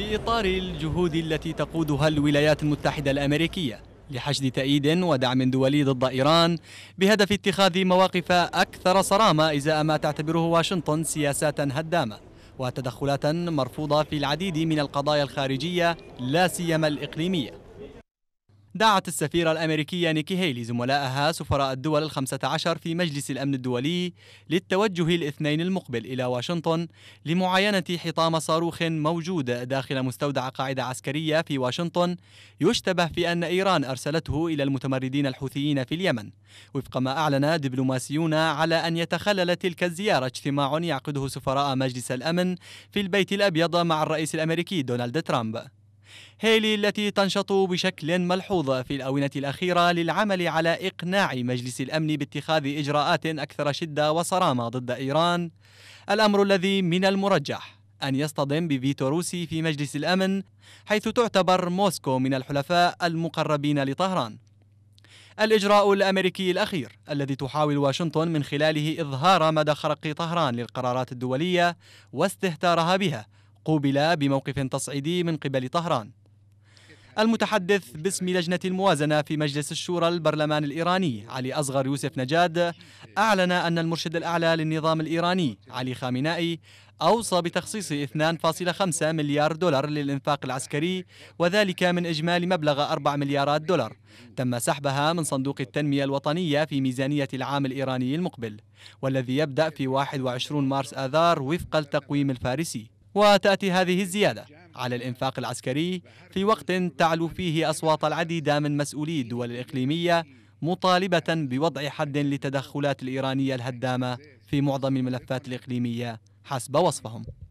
في إطار الجهود التي تقودها الولايات المتحدة الأمريكية لحشد تأييد ودعم دولي ضد إيران بهدف اتخاذ مواقف أكثر صرامة إزاء ما تعتبره واشنطن سياسات هدامة وتدخلات مرفوضة في العديد من القضايا الخارجية لا سيما الإقليمية دعت السفيرة الأمريكية نيكي هيلي زملائها سفراء الدول الخمسة عشر في مجلس الأمن الدولي للتوجه الاثنين المقبل إلى واشنطن لمعاينة حطام صاروخ موجود داخل مستودع قاعدة عسكرية في واشنطن يشتبه في أن إيران أرسلته إلى المتمردين الحوثيين في اليمن وفق ما أعلن دبلوماسيون على أن يتخلل تلك الزيارة اجتماع يعقده سفراء مجلس الأمن في البيت الأبيض مع الرئيس الأمريكي دونالد ترامب هيلي التي تنشط بشكل ملحوظ في الأونة الأخيرة للعمل على إقناع مجلس الأمن باتخاذ إجراءات أكثر شدة وصرامة ضد إيران الأمر الذي من المرجح أن يصطدم بفيتو روسي في مجلس الأمن حيث تعتبر موسكو من الحلفاء المقربين لطهران الإجراء الأمريكي الأخير الذي تحاول واشنطن من خلاله إظهار مدى خرق طهران للقرارات الدولية واستهتارها بها قوبل بموقف تصعيدي من قبل طهران المتحدث باسم لجنة الموازنة في مجلس الشورى البرلمان الإيراني علي أصغر يوسف نجاد أعلن أن المرشد الأعلى للنظام الإيراني علي خامنائي أوصى بتخصيص 2.5 مليار دولار للإنفاق العسكري وذلك من إجمالي مبلغ 4 مليارات دولار تم سحبها من صندوق التنمية الوطنية في ميزانية العام الإيراني المقبل والذي يبدأ في 21 مارس آذار وفق التقويم الفارسي وتأتي هذه الزيادة على الإنفاق العسكري في وقت تعلو فيه أصوات العديد من مسؤولي الدول الإقليمية مطالبة بوضع حد للتدخلات الإيرانية الهدامة في معظم الملفات الإقليمية حسب وصفهم